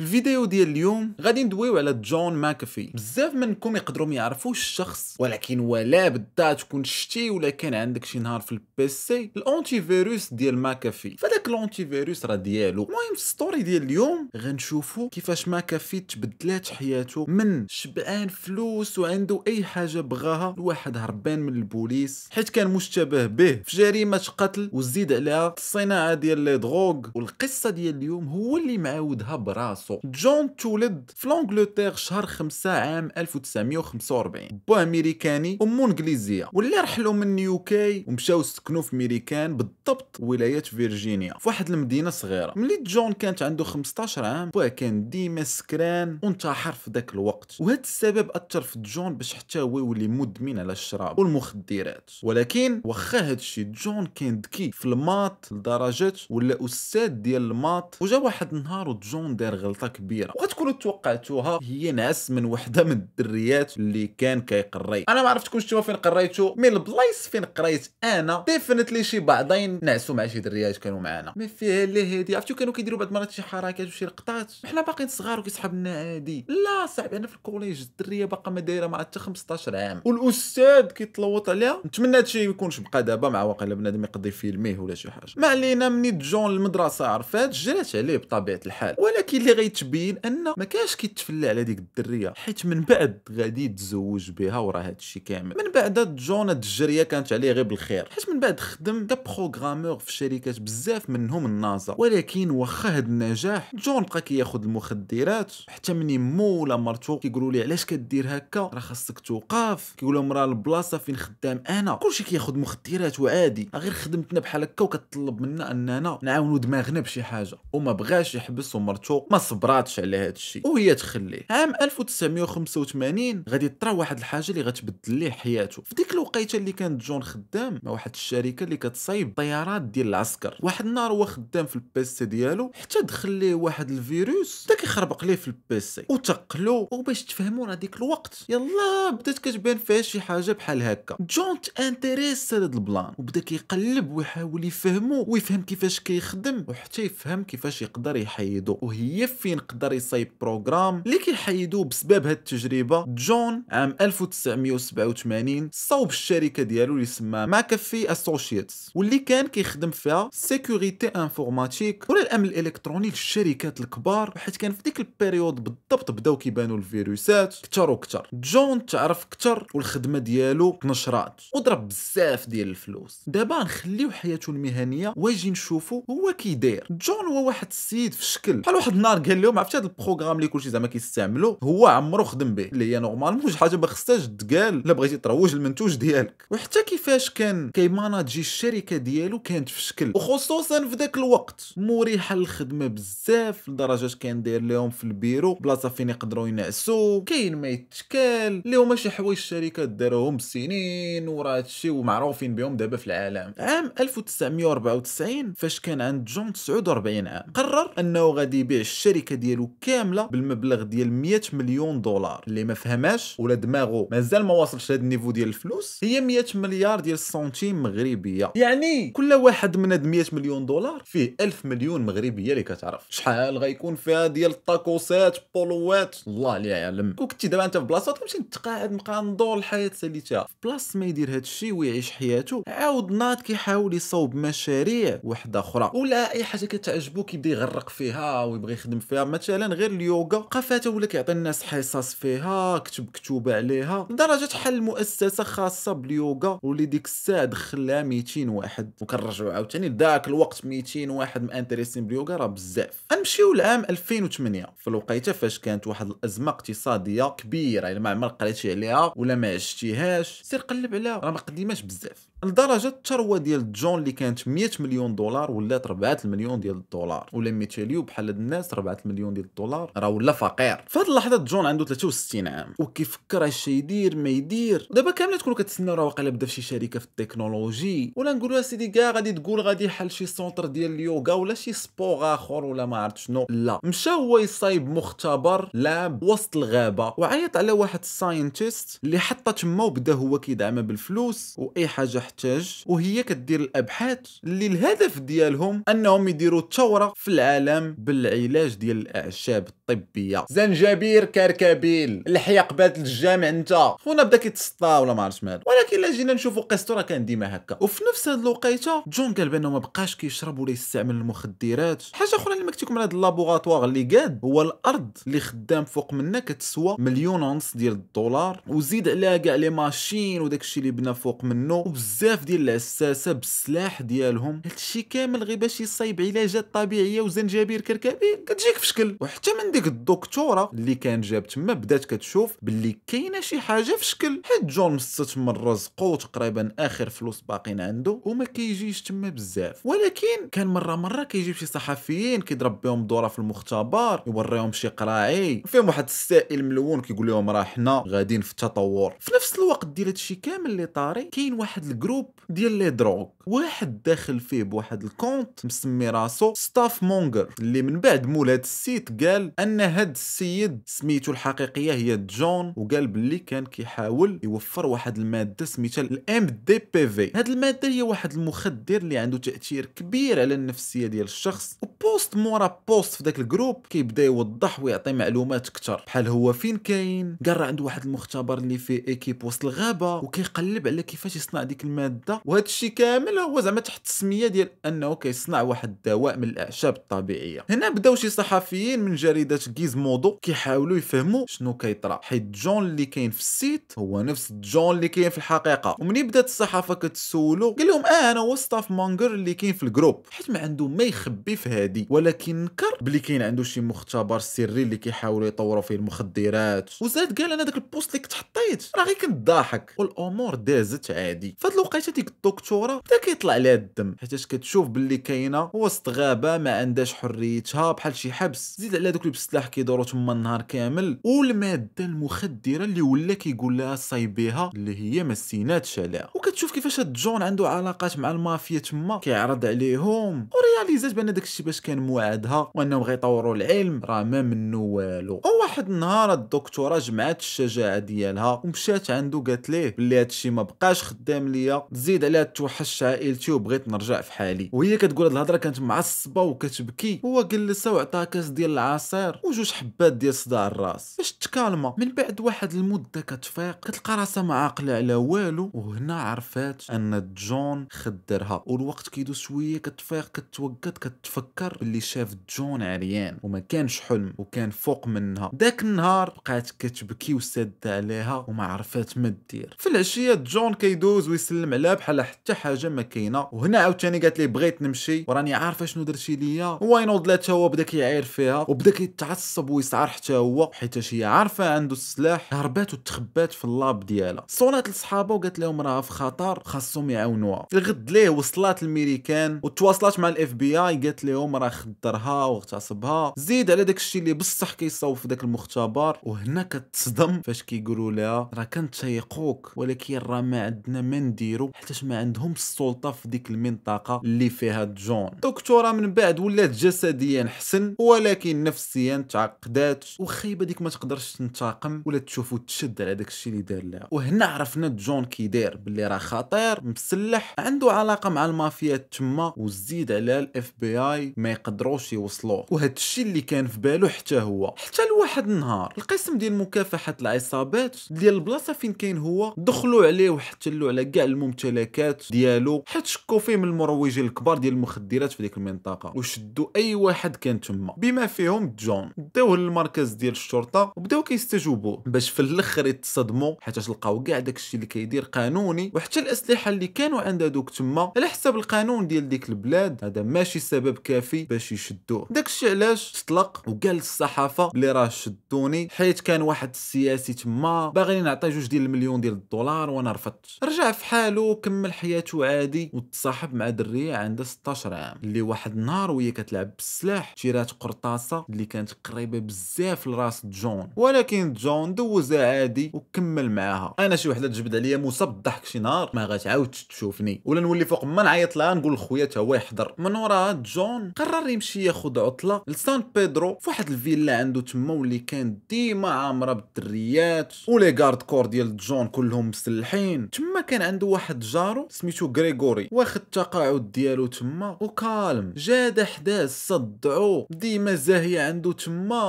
في الفيديو ديال اليوم غادي ندويو على جون ماكافي بزاف منكم يقدروا ما يعرفوش الشخص ولكن ولا بدا تكون شتي ولا كان عندك شي نهار في البيسي الانتي فيروس ديال ماكافي فداك الانتي فيروس راه ديالو المهم في ستوري ديال اليوم غنشوفوا كيفاش ماكافي تبدلات حياته من شبعان فلوس وعنده اي حاجه بغاها لواحد هربان من البوليس حيت كان مشتبه به في جريمه قتل وزيد عليها الصناعه ديال لي دروغ والقصه ديال اليوم هو اللي معاودها براسو السوق جون تولد في لانجلتير شهر 5 عام 1945 بو امريكاني امه انجليزيه واللي رحلوا من نيوكاي ومشاو سكنوا في ميريكان بالضبط ولايه فيرجينيا في واحد المدينه صغيره ملي جون كانت عنده 15 عام بو كان ديما سكران وانتحر في ذاك الوقت وهذا السبب اثر في جون باش حتى هو يولي مدمن على الشراب والمخدرات ولكن واخا هذا الشيء جون كان ذكي في المات لدرجه ولا استاذ ديال المات وجا واحد النهار وجون دار غلط غلطه كبيره وغتكونوا توقعتوها هي نعس من وحده من الدريات اللي كان كيقري انا ما عرفتكمش شفتوها فين قريتو من البلايص فين قريت انا ديفينيتلي شي بعضين نعسوا مع شي دريات كانوا معانا ما فيها لا هادي عرفتو كانوا كيديروا بعض المرات شي حركات وشي لقطات حنا باقيين صغار وكيسحبنا عادي لا صاحبي انا في الكوليج الدريه باقا ما دايره مع حتى 15 عام والاستاذ كيتلوط عليها نتمنى هادشي ما يكونش بقى دابا مع واقع بنادم يقضي فيلميه ولا شي حاجه ما علينا مني جون المدرسه عرفات جرات عليه بطبيعه الحال ولكن اللي غيتبين ان ما كاش كيتفلى على ديك الدريه حيت من بعد غادي يتزوج بها وراه هادشي كامل من بعد جون الجريه كانت عليه غير بالخير حيت من بعد خدم كبروغرامور في شركات بزاف منهم النازا ولكن واخا هاد النجاح جون بقى كياخذ المخدرات حتى من يمو ولا مرتو كيقولوا لي علاش كدير هكا راه خاصك توقف كيقول لهم راه البلاصه فين خدام انا كلشي كياخذ مخدرات وعادي غير خدمتنا بحال هكا وكتطلب منا اننا نعاونوا دماغنا بشي حاجه وما بغاش يحبس ومرتو ما صبراتش على هذا الشيء وهي تخليه عام 1985 غادي طرا واحد الحاجه اللي غتبدل ليه حياته في ديك الوقيته اللي كان جون خدام مع واحد الشركه اللي كتصايب طيارات ديال العسكر واحد النهار هو خدام في البيسي ديالو حتى دخل ليه واحد الفيروس بدا كيخربق ليه في البيسي وتقلو وباش تفهموا راه ديك الوقت يلا بدات كتبان فيها شي حاجه بحال هكا جون انتريس هذا البلان وبدا كيقلب ويحاول يفهمو ويفهم كيفاش كيخدم وحتى يفهم كيفاش يقدر يحيدو وهي في فين قدر يصايب بروغرام اللي كيحيدو بسبب هاد التجربه جون عام 1987 صوب الشركه ديالو اللي سماها ماكافي اسوشيتس واللي كان كيخدم فيها سيكوريتي انفورماتيك ولا الامن الالكتروني للشركات الكبار حيت كان في ديك البيريود بالضبط بداو كيبانو الفيروسات كثر وكثر جون تعرف كثر والخدمه ديالو نشرات وضرب بزاف ديال الفلوس دابا نخليو حياته المهنيه واجي نشوفو هو كيداير جون هو واحد السيد في شكل بحال واحد النار كاين لهم عرفتي هذا البروغرام اللي كلشي زعما كيستعملو هو عمرو خدم به اللي هي نورمالمون شي حاجه ما خصهاش تقال الا بغيتي تروج المنتوج ديالك وحتى كيفاش كان كيماناجي الشركه ديالو كانت في شكل وخصوصا في ذاك الوقت مريحه الخدمه بزاف لدرجه كان داير لهم في البيرو بلاصه فين يقدروا ينعسوا كاين ما يتشكال اللي هما شي حوايج الشركات داروهم سنين وراه هادشي ومعروفين بهم دابا في العالم عام 1994 فاش كان عند جون 49 عام قرر انه غادي يبيع الشركه الشركه ديالو كامله بالمبلغ ديال 100 مليون دولار اللي ما فهماش ولا دماغه مازال ما واصلش لهذا النيفو ديال الفلوس هي 100 مليار ديال السنتيم مغربيه يعني كل واحد من هاد 100 مليون دولار فيه 1000 مليون مغربيه اللي كتعرف شحال غيكون فيها ديال الطاكوسات بولوات الله لا يعلم كنتي دابا انت في بلاصه تمشي تقاعد نبقى ندور الحياه ساليتها في بلاصه ما يدير هاد الشيء ويعيش حياته عاود ناض كيحاول يصوب مشاريع واحده اخرى ولا اي حاجه كتعجبو كيبدا يغرق فيها ويبغي يخدم فيها فيها مثلا غير اليوغا قفاته ولا كيعطي الناس حصص فيها كتب كتوبه عليها لدرجه حل مؤسسه خاصه باليوغا واللي ديك الساعه دخلها 200 واحد وكنرجعوا عاوتاني لذاك الوقت 200 واحد مانتريسين باليوغا راه بزاف غنمشيو لعام 2008 في الوقيته فاش كانت واحد الازمه اقتصاديه كبيره الا ما عمر قريتي عليها ولا ما عشتيهاش سير قلب عليها راه ما قديماش بزاف لدرجه الثروه ديال جون اللي كانت 100 مليون دولار ولات 4 مليون ديال الدولار ولا ميتاليو بحال هاد الناس 4 مليون ديال الدولار راه ولا فقير في اللحظه جون عنده 63 عام وكيفكر اش يدير ما يدير دابا كامله تكونوا كتسناو راه واقيلا بدا فشي شركه في التكنولوجي ولا نقولوا سيدي كاع غادي تقول غادي يحل شي سونتر ديال اليوغا ولا شي سبور اخر ولا ما عرفت شنو لا مشى هو يصايب مختبر لاب وسط الغابه وعيط على واحد الساينتيست اللي حطه تما وبدا هو كيدعمه بالفلوس واي حاجه تحتاج وهي كدير الابحاث اللي الهدف ديالهم انهم يديروا ثوره في العالم بالعلاج ديال الاعشاب الطبيه زنجبير كركبيل الحيق بات الجامع انت خونا بدا كيتسطا ولا ما عرفتش مال ولكن الا جينا نشوفوا قصته راه كان ديما هكا وفي نفس هذه الوقيته جون قال بانه ما بقاش كيشرب ولا يستعمل المخدرات حاجه اخرى اللي مكتيكم على هاد اللابوغاتوار اللي قاد هو الارض اللي خدام فوق منها كتسوى مليون ونص ديال الدولار وزيد عليها كاع لي ماشين وداك الشيء اللي بنا فوق منه وبزاف بزاف ديال العساسه بالسلاح ديالهم هادشي كامل غير باش يصايب علاجات طبيعيه وزنجبير كركبي كتجيك في شكل وحتى من ديك الدكتوره اللي كان جاب تما بدات كتشوف باللي كاينه شي حاجه في شكل حيت جون مستثمر رزقو تقريبا اخر فلوس باقين عنده وما كيجيش تما بزاف ولكن كان مره مره كيجيب شي صحفيين كيضرب بهم دوره في المختبر يوريهم شي قراعي فيهم واحد السائل ملون كيقول لهم راه حنا غاديين في التطور في نفس الوقت ديال هادشي كامل اللي طاري كاين واحد الجروب جروب ديال لي دروغ واحد داخل فيه بواحد الكونت مسمي راسو ستاف مونجر اللي من بعد مول هاد السيت قال ان هاد السيد سميتو الحقيقيه هي جون وقال باللي كان كيحاول يوفر واحد الماده سميتها الام دي بي في هاد الماده هي واحد المخدر اللي عنده تاثير كبير على النفسيه ديال الشخص وبوست مورا بوست في ذاك الجروب كيبدا يوضح ويعطي معلومات اكثر بحال هو فين كاين قرا عنده واحد المختبر اللي فيه ايكيب وسط الغابه وكيقلب على كيفاش يصنع ديك المادة الماده وهذا الشيء كامل هو زعما تحت التسميه ديال انه كيصنع واحد الدواء من الاعشاب الطبيعيه هنا بداو شي صحفيين من جريده جيزمودو كيحاولوا يفهموا شنو كيطرا حيت جون اللي كاين في السيت هو نفس جون اللي كاين في الحقيقه ومني بدات الصحافه كتسولو قال لهم اه انا هو ستاف مانجر اللي كاين في الجروب حيت ما عنده ما يخبي في هادي ولكن نكر بلي كاين عنده شي مختبر سري اللي كيحاولوا يطوروا فيه المخدرات وزاد قال انا داك البوست اللي كنت حطيت راه غير كنضحك والامور دازت عادي فهاد الوقت لقيت هذيك الدكتوره بدا كيطلع لها الدم حيت كتشوف باللي كاينه وسط غابه ما عندهاش حريتها بحال شي حبس زيد على دوك اللي بالسلاح كيدوروا تما النهار كامل والماده المخدره اللي ولا كيقول لها صايبيها اللي هي ما سيناتش عليها وكتشوف كيفاش هاد جون عنده علاقات مع المافيا تما كيعرض عليهم ورياليزات بان داكشي باش كان موعدها وانهم غيطوروا العلم راه ما منو والو واحد النهار الدكتوره جمعات الشجاعه ديالها ومشات عنده قالت ليه بلي هادشي ما بقاش خدام ليا شويه تزيد عليها توحش عائلتي وبغيت نرجع في حالي وهي كتقول هاد الهضره كانت معصبه وكتبكي هو جلسها وعطاها كاس ديال العصير وجوج حبات ديال صداع الراس باش تكالما من بعد واحد المده كتفيق كتلقى راسها ما عاقله على والو وهنا عرفات ان جون خدرها والوقت كيدوز شويه كتفيق كتوقد كتفكر باللي شاف جون عريان وما كانش حلم وكان فوق منها داك النهار بقات كتبكي وسادة عليها وما عرفات ما دير في العشيه جون كيدوز ويسلم كتكلم عليها بحال حتى حاجه ما كاينه وهنا عاوتاني قالت لي بغيت نمشي وراني عارفه شنو درتي ليا هو ينوض لها هو بدا كيعاير فيها وبدا كيتعصب ويسعر حتى هو حيت هي عارفه عنده السلاح هربات وتخبات في اللاب ديالها صونات لصحابها وقالت لهم راه في خطر خاصهم يعاونوها الغد ليه وصلات الميريكان وتواصلات مع الاف بي اي قالت لهم راه خدرها واغتصبها زيد على داك الشيء اللي بصح كيصاوب في داك المختبر وهنا كتصدم فاش كيقولوا لها راه كنتيقوك ولكن راه ما عندنا ما ندير يديروا حيتاش ما عندهمش السلطه في ديك المنطقه اللي فيها جون دكتوره من بعد ولات جسديا حسن ولكن نفسيا تعقدات وخايبه ديك ما تقدرش تنتقم ولا تشوفو تشد على داك الشيء اللي دار لها وهنا عرفنا جون كي داير باللي راه خطير مسلح عنده علاقه مع المافيا تما وزيد على الاف بي اي ما يقدروش يوصلوه وهذا الشيء اللي كان في باله حتى هو حتى لواحد النهار القسم ديال مكافحه العصابات ديال البلاصه فين كاين هو دخلوا عليه وحتلوا على كاع الممتلكات ديالو حيت شكوا فيه من المروجين الكبار ديال المخدرات في ديك المنطقه وشدوا اي واحد كان تما بما فيهم جون داوه للمركز ديال الشرطه وبداو كيستجوبوه باش في الاخر يتصدموا حيت لقاو كاع داكشي اللي كيدير قانوني وحتى الاسلحه اللي كانوا عندها دوك تما على حسب القانون ديال ديك البلاد هذا ماشي سبب كافي باش يشدوه داكشي علاش تطلق وقال للصحافه بلي راه شدوني حيت كان واحد السياسي تما باغي نعطي جوج ديال المليون ديال الدولار وانا رفضت رجع في حال والو كمل حياته عادي وتصاحب مع دريه عندها 16 عام اللي واحد النهار وهي كتلعب بالسلاح شرات قرطاسه اللي كانت قريبه بزاف لراس جون ولكن جون دوزها عادي وكمل معاها انا شي وحده تجبد عليا موسى بالضحك شي نهار ما غاتعاود تشوفني ولا نولي فوق ما نعيط لها نقول لخويا تا هو يحضر من وراها جون قرر يمشي ياخذ عطله لسان بيدرو فواحد الفيلا عنده تما واللي كان ديما عامره بالدريات ولي كارد كور ديال جون كلهم مسلحين تما كان عنده واحد جارو سميتو غريغوري واخد التقاعد ديالو تما وكالم جاد احداث صدعو ديما زاهية عندو تما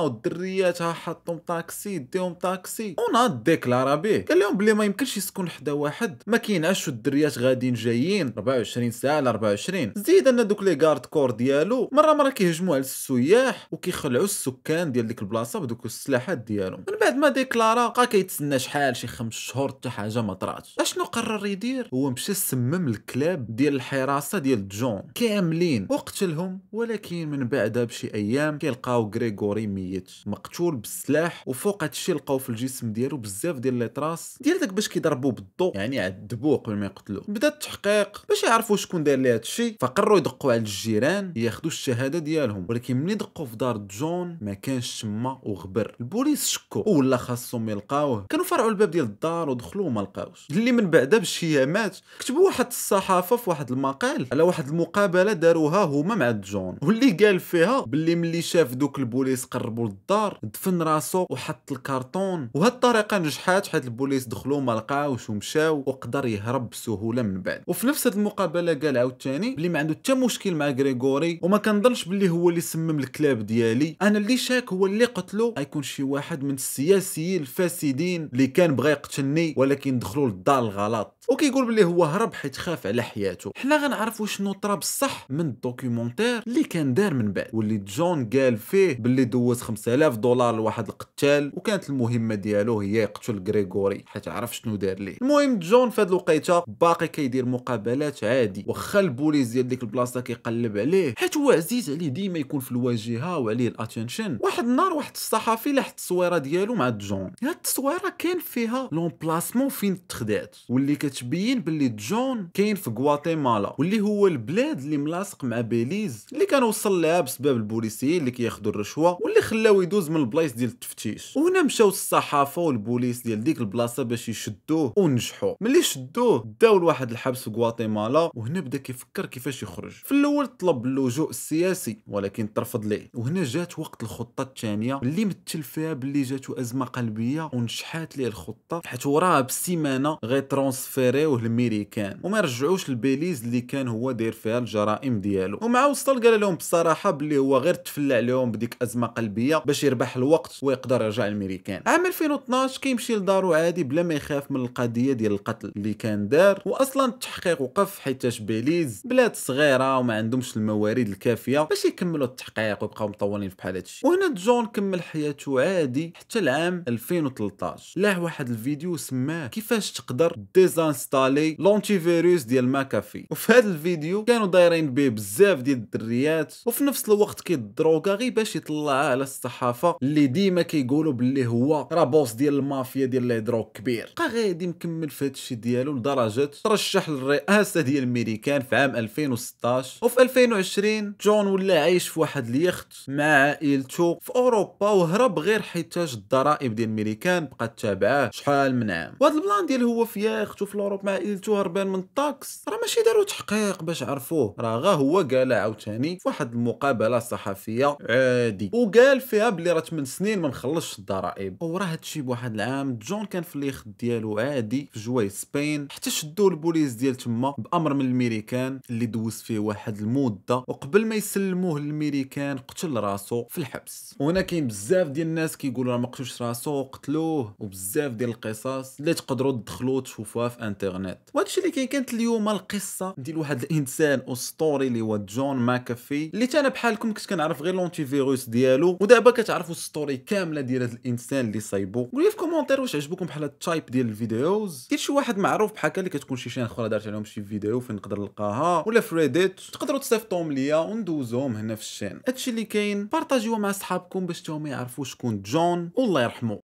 ودرياتها حطهم طاكسي ديهم طاكسي ونهار ديكلارا بيه قال لهم بلي ما يمكنش يسكن حدا واحد ما كينعش الدريات غاديين جايين 24 ساعة على 24 زيد ان دوك لي غارد كور ديالو مرة مرة كيهجموا على السياح وكيخلعوا السكان ديال ديك البلاصة بدوك السلاحات ديالهم من بعد ما ديكلارا بقى كيتسنى شحال شي خمس شهور حتى حاجة ما طراتش اشنو قرر يدير الاخير هو مشى سمم الكلاب ديال الحراسه ديال جون كاملين وقتلهم ولكن من بعدها بشي ايام كيلقاو غريغوري ميت مقتول بالسلاح وفوق هادشي لقاو في الجسم ديالو بزاف ديال لي تراس ديال داك باش كيضربو بالضو يعني عذبوه قبل ما يقتلوه بدا التحقيق باش يعرفوا شكون دار ليه هادشي فقروا يدقوا على الجيران ياخذوا الشهاده ديالهم ولكن ملي دقوا في دار جون ما كانش تما وغبر البوليس شكوا ولا خاصهم يلقاوه كانوا فرعوا الباب ديال الدار ودخلوا وما لقاوش اللي من بعدها بشي مات كتبوا واحد الصحافه في واحد المقال على واحد المقابله داروها هما مع جون واللي قال فيها باللي ملي شاف دوك البوليس قربوا للدار دفن راسو وحط الكارتون وهاد الطريقه نجحات حيت البوليس دخلوا ما لقاوش ومشاو وقدر يهرب بسهوله من بعد وفي نفس هاد المقابله قال عاوتاني بلي ما عنده حتى مشكل مع غريغوري وما كنظنش بلي هو اللي سمم الكلاب ديالي انا اللي شاك هو اللي قتلو غيكون شي واحد من السياسيين الفاسدين اللي كان بغا يقتلني ولكن دخلوا للدار الغلط وكي كيقول بلي هو هرب حيت خاف على حياته حنا غنعرفوا شنو طرا بصح من الدوكيومونتير اللي كان دار من بعد واللي جون قال فيه بلي دوز 5000 دولار لواحد القتال وكانت المهمه ديالو هي يقتل غريغوري حيت عرف شنو دار ليه المهم جون في هذه الوقيته باقي كيدير مقابلات عادي واخا البوليس ديال ديك البلاصه كيقلب عليه حيت هو عزيز عليه ديما يكون في الواجهه وعليه الاتنشن واحد النهار واحد الصحفي لاح التصويره ديالو مع جون هاد التصويره كان فيها لومبلاسمون فين تخدات واللي كتبين مبين باللي جون كاين في غواتيمالا واللي هو البلاد اللي ملاصق مع بيليز اللي كان وصل لها بسبب البوليسيين اللي كياخذوا الرشوه واللي خلاو يدوز من البلايص ديال التفتيش وهنا مشاو الصحافه والبوليس ديال ديك البلاصه باش يشدوه ونجحوا ملي شدوه داو لواحد الحبس في غواتيمالا وهنا بدا كيفكر كيفاش يخرج في الاول طلب اللجوء السياسي ولكن ترفض ليه وهنا جات وقت الخطه الثانيه اللي مثل فيها باللي جاتو ازمه قلبيه ونجحات ليه الخطه حيت وراه بسيمانه غيترونسفيري يرجعوه للميريكان وما رجعوش لبيليز اللي كان هو داير فيها الجرائم ديالو ومع وصل قال لهم بصراحه بلي هو غير تفلى عليهم بديك ازمه قلبيه باش يربح الوقت ويقدر يرجع لميريكان عام 2012 كيمشي لدارو عادي بلا ما يخاف من القضيه ديال القتل اللي كان دار واصلا التحقيق وقف حيتاش بيليز بلاد صغيره وما عندهمش الموارد الكافيه باش يكملوا التحقيق ويبقاو مطولين في بحال هادشي وهنا جون كمل حياته عادي حتى العام 2013 لاه واحد الفيديو سماه كيفاش تقدر ديزانستا الايطالي لونتي فيروس ديال ماكافي وفي هذا الفيديو كانوا دايرين به بزاف ديال الدريات وفي نفس الوقت كيضروكا غير باش يطلعها على الصحافه اللي ديما كيقولوا باللي هو راه بوس ديال المافيا ديال الهيدروك كبير بقى غادي مكمل في هذا الشيء ديالو لدرجه ترشح للرئاسه ديال الميريكان في عام 2016 وفي 2020 جون ولا عايش في واحد اليخت مع عائلته في اوروبا وهرب غير حيتاش الضرائب ديال الميريكان بقات تابعاه شحال من عام وهذا البلان ديال هو في يخت وفي اوروبا عائلته هربان من الطاكس راه ماشي داروا تحقيق باش عرفوه راه غا هو قال عاوتاني في واحد المقابله صحفيه عادي وقال فيها بلي راه 8 سنين ما مخلصش الضرائب وراه هادشي بواحد العام جون كان في اليخت ديالو عادي في جوي سبين حتى شدوه البوليس ديال تما بامر من الميريكان اللي دوز فيه واحد المده وقبل ما يسلموه للميريكان قتل راسو في الحبس وهنا كاين بزاف ديال الناس كيقولوا راه ما قتلوش راسو قتلوه وبزاف ديال القصص اللي تقدروا تدخلوا تشوفوها في انترنت الانترنت وهادشي اللي كاين كانت اليوم القصه ديال واحد الانسان اسطوري اللي هو جون ماكافي اللي انا بحالكم كنت كنعرف غير لونتي فيروس ديالو ودابا كتعرفوا الستوري كامله ديال هذا الانسان اللي صايبو قولوا في كومونتير واش عجبكم بحال التايب ديال الفيديوز كاين شي واحد معروف بحال اللي كتكون شي شين اخرى دارت عليهم شي فيديو فين نقدر نلقاها ولا في ريديت تقدروا تصيفطوهم ليا وندوزوهم هنا في الشين هادشي اللي كاين بارطاجيوه مع صحابكم باش تهم يعرفوا شكون جون والله يرحمه